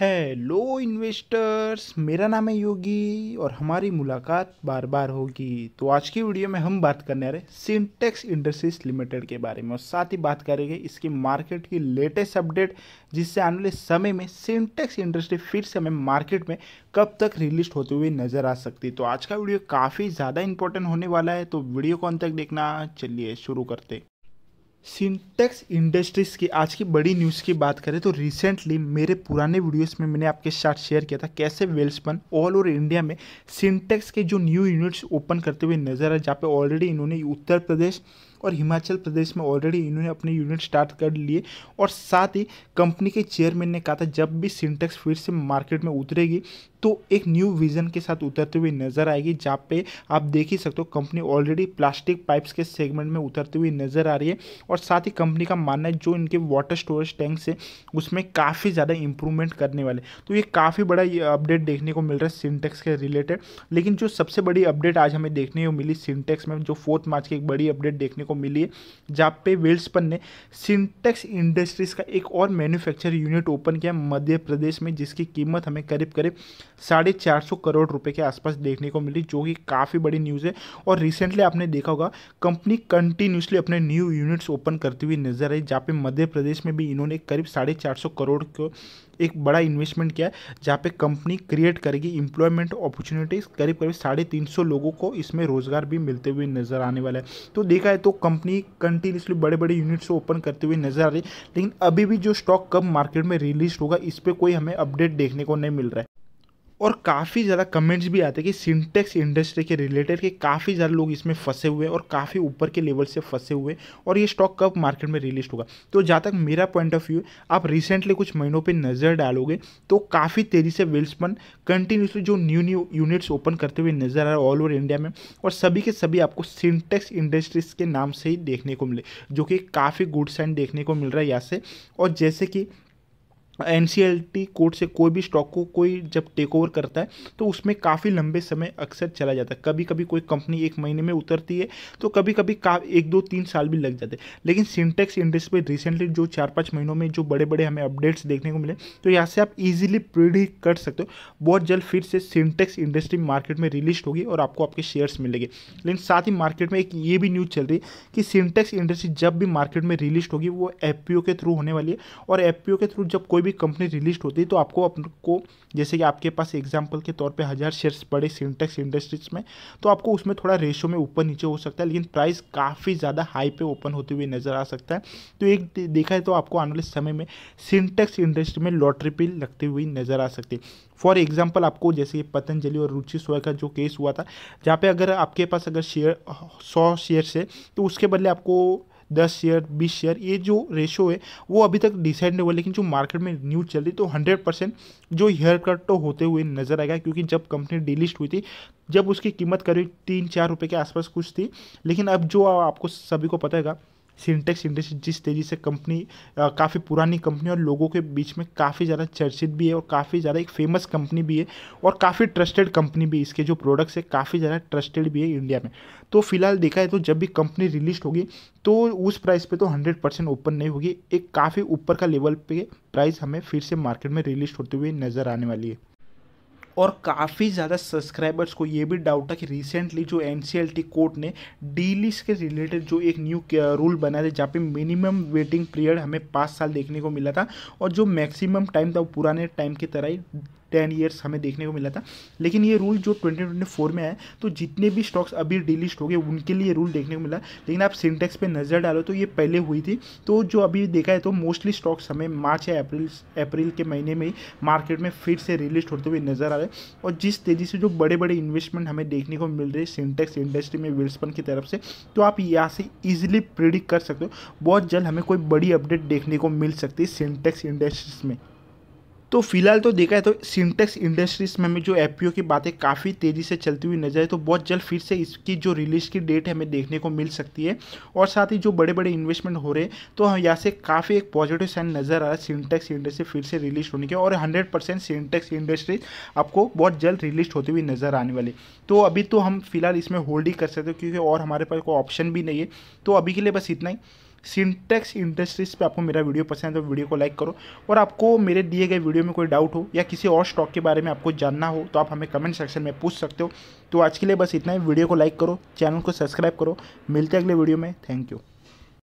hello investors मेरा नाम है योगी और हमारी मुलाकात बार बार होगी तो आज की वीडियो में हम बात करने आ रहे सिंटेक्स इंडस्ट्रीज लिमिटेड के बारे में और साथ ही बात करेंगे इसके मार्केट की लेटेस्ट अपडेट जिससे आने वाले समय में सिंटेक्स इंडस्ट्री फिर से हमें मार्केट में कब तक रिलीज होते हुए नज़र आ सकती तो आज का वीडियो काफ़ी ज़्यादा इंपॉर्टेंट होने वाला है तो वीडियो को अंत तक देखना चलिए शुरू करते सिंटेक्स इंडस्ट्रीज़ की आज की बड़ी न्यूज़ की बात करें तो रिसेंटली मेरे पुराने वीडियोस में मैंने आपके साथ शेयर किया था कैसे वेल्सपन ऑल ओवर इंडिया में सिंटेक्स के जो न्यू यूनिट्स ओपन करते हुए नज़र आए जहाँ पे ऑलरेडी इन्होंने उत्तर प्रदेश और हिमाचल प्रदेश में ऑलरेडी इन्होंने अपने यूनिट स्टार्ट कर लिए और साथ ही कंपनी के चेयरमैन ने कहा था जब भी सिंटेक्स फिर से मार्केट में उतरेगी तो एक न्यू विजन के साथ उतरते हुए नजर आएगी जहाँ पे आप देख ही सकते हो कंपनी ऑलरेडी प्लास्टिक पाइप्स के सेगमेंट में उतरती हुई नजर आ रही है और साथ ही कंपनी का मानना है जो इनके वाटर स्टोरेज टैंक्स है उसमें काफ़ी ज़्यादा इंप्रूवमेंट करने वाले तो ये काफ़ी बड़ा ये अपडेट देखने को मिल रहा है सिंटेक्स के रिलेटेड लेकिन जो सबसे बड़ी अपडेट आज हमें देखने को मिली सिंटेक्स में जो फोर्थ मार्च की एक बड़ी अपडेट देखने को मिली है जहाँ पे वेल्सपन ने सिंटेक्स इंडस्ट्रीज़ का एक और मैन्युफैक्चर यूनिट ओपन किया मध्य प्रदेश में जिसकी कीमत हमें करीब करीब साढ़े चार सौ करोड़ रुपए के आसपास देखने को मिली जो कि काफ़ी बड़ी न्यूज़ है और रिसेंटली आपने देखा होगा कंपनी कंटिन्यूसली अपने न्यू यूनिट्स ओपन करती हुई नजर आई जहाँ पे मध्य प्रदेश में भी इन्होंने करीब साढ़े चार सौ करोड़ को एक बड़ा इन्वेस्टमेंट किया है जहाँ पे कंपनी क्रिएट करेगी इंप्लॉयमेंट अपॉर्चुनिटीज़ करीब करीब साढ़े तीन सौ लोगों को इसमें रोज़गार भी मिलते हुए नज़र आने वाला है तो देखा है तो कंपनी कंटिन्यूसली बड़े बड़े यूनिट्स ओपन करते हुए नज़र आ रही है लेकिन अभी भी जो स्टॉक कब मार्केट में रिलीज होगा इस पर कोई हमें अपडेट देखने को नहीं मिल रहा है और काफ़ी ज़्यादा कमेंट्स भी आते हैं कि सिंटेक्स इंडस्ट्री के रिलेटेड के काफ़ी ज़्यादा लोग इसमें फंसे हुए और काफ़ी ऊपर के लेवल से फंसे हुए और ये स्टॉक कब मार्केट में रिलीज होगा तो जहाँ तक मेरा पॉइंट ऑफ व्यू आप रिसेंटली कुछ महीनों पर नज़र डालोगे तो काफ़ी तेज़ी से वेल्समन कंटिन्यूसली जो न्यू न्यू यूनिट्स ओपन करते हुए नज़र आ रहा है ऑल ओवर इंडिया में और सभी के सभी आपको सिंटेक्स इंडस्ट्रीज के नाम से ही देखने को मिले जो कि काफ़ी गुड साइन देखने को मिल रहा है यहाँ से और जैसे कि एन कोड से कोई भी स्टॉक को कोई जब टेक ओवर करता है तो उसमें काफ़ी लंबे समय अक्सर चला जाता है कभी कभी कोई कंपनी एक महीने में उतरती है तो कभी कभी का एक दो तीन साल भी लग जाते हैं लेकिन सिंटेक्स इंडेक्स पे रिसेंटली जो चार पाँच महीनों में जो बड़े बड़े हमें अपडेट्स देखने को मिले तो यहाँ से आप इजिली प्रिडिक्ट कर सकते हो बहुत जल्द फिर से सिंटेक्स इंडस्ट्री मार्केट में रिलीज होगी और आपको आपके शेयर्स मिलेंगे लेकिन साथ ही मार्केट में एक ये भी न्यूज़ चल रही है कि सिंटेक्स इंडस्ट्री जब भी मार्केट में रिलीज होगी वो एफ के थ्रू होने वाली है और एफ के थ्रू जब कोई कोई भी कंपनी रिलिस्ट होती है तो आपको आपको जैसे कि आपके पास एग्जाम्पल के तौर पर हज़ार शेयर्स पड़े सिंटेक्स इंडस्ट्रीज में तो आपको उसमें थोड़ा रेशो में ऊपर नीचे हो सकता है लेकिन प्राइस काफ़ी ज़्यादा हाई पे ओपन होते हुए नज़र आ सकता है तो एक देखा है तो आपको आने वाले समय में सिंटेक्स इंडस्ट्री में लॉटरी पिल लगती हुई नज़र आ सकती है फॉर एग्जाम्पल आपको जैसे पतंजलि और रुचि सोया का जो केस हुआ था जहाँ पे अगर आपके पास अगर शेयर सौ शेयर है तो उसके बदले आपको दस शेयर बीस शेयर ये जो रेशो है वो अभी तक डिसाइड नहीं हुआ लेकिन जो मार्केट में न्यूज चल रही तो हंड्रेड परसेंट जो हेयर कट तो होते हुए नजर आएगा क्योंकि जब कंपनी डिलिस्ट हुई थी जब उसकी कीमत करीब तीन चार रुपये के आसपास कुछ थी लेकिन अब जो आपको सभी को पता है सिंटेक्स इंडस्ट्री जिस तेज़ी से कंपनी काफ़ी पुरानी कंपनी और लोगों के बीच में काफ़ी ज़्यादा चर्चित भी है और काफ़ी ज़्यादा एक फेमस कंपनी भी है और काफ़ी ट्रस्टेड कंपनी भी इसके जो प्रोडक्ट्स है काफ़ी ज़्यादा ट्रस्टेड भी है इंडिया में तो फिलहाल देखा है तो जब भी कंपनी रिलीज होगी तो उस प्राइस पर तो हंड्रेड परसेंट ओपन नहीं होगी एक काफ़ी ऊपर का लेवल पर प्राइस हमें फिर से मार्केट में रिलीज होते हुए नज़र आने वाली है और काफ़ी ज़्यादा सब्सक्राइबर्स को ये भी डाउट था कि रिसेंटली जो एन कोर्ट ने डी के रिलेटेड जो एक न्यू रूल uh, बनाया था जहाँ पे मिनिमम वेटिंग पीरियड हमें पाँच साल देखने को मिला था और जो मैक्सिमम टाइम था वो पुराने टाइम की तरह ही टेन ईयर्स हमें देखने को मिला था लेकिन ये रूल जो ट्वेंटी ट्वेंटी फोर में आए तो जितने भी स्टॉक्स अभी डिलिस्ट हो गए उनके लिए रूल देखने को मिला लेकिन आप सिंटेक्स पर नज़र डालो तो ये पहले हुई थी तो जो अभी देखा है तो मोस्टली स्टॉक्स हमें मार्च या अप्रैल अप्रैल के महीने में ही मार्केट में फिर से रिलीज होते हुए नज़र आ रहे और जिस तेज़ी से जो बड़े बड़े इन्वेस्टमेंट हमें देखने को मिल रहे सिंटेक्स इंडस्ट्री में विल्सपन की तरफ से तो आप यहाँ से ईजिली प्रिडिक्ट कर सकते हो बहुत जल्द हमें कोई बड़ी अपडेट देखने को मिल सकती है सिंटेक्स इंडस्ट्रीज में तो फिलहाल तो देखा है तो सिंटेक्स इंडस्ट्रीज में हमें जो एफ की बातें काफ़ी तेज़ी से चलती हुई नजर है तो बहुत जल्द फिर से इसकी जो रिलीज की डेट हमें देखने को मिल सकती है और साथ ही जो बड़े बड़े इन्वेस्टमेंट हो रहे तो हम हाँ, यहाँ से काफ़ी एक पॉजिटिव साइन नज़र आ रहा है सिंटेक्स इंडस्ट्री फिर से रिलीज होने के और हंड्रेड परसेंट सिंटेक्स इंडस्ट्रीज आपको बहुत जल्द रिलीज होती हुई नज़र आने वाली तो अभी तो हम फिलहाल इसमें होल्ड ही कर सकते हो क्योंकि और हमारे पास कोई ऑप्शन भी नहीं है तो अभी के लिए बस इतना ही सिंटेक्स इंडस्ट्रीज पे आपको मेरा वीडियो पसंद है तो वीडियो को लाइक करो और आपको मेरे दिए गए वीडियो में कोई डाउट हो या किसी और स्टॉक के बारे में आपको जानना हो तो आप हमें कमेंट सेक्शन में पूछ सकते हो तो आज के लिए बस इतना ही वीडियो को लाइक करो चैनल को सब्सक्राइब करो मिलते हैं अगले वीडियो में थैंक यू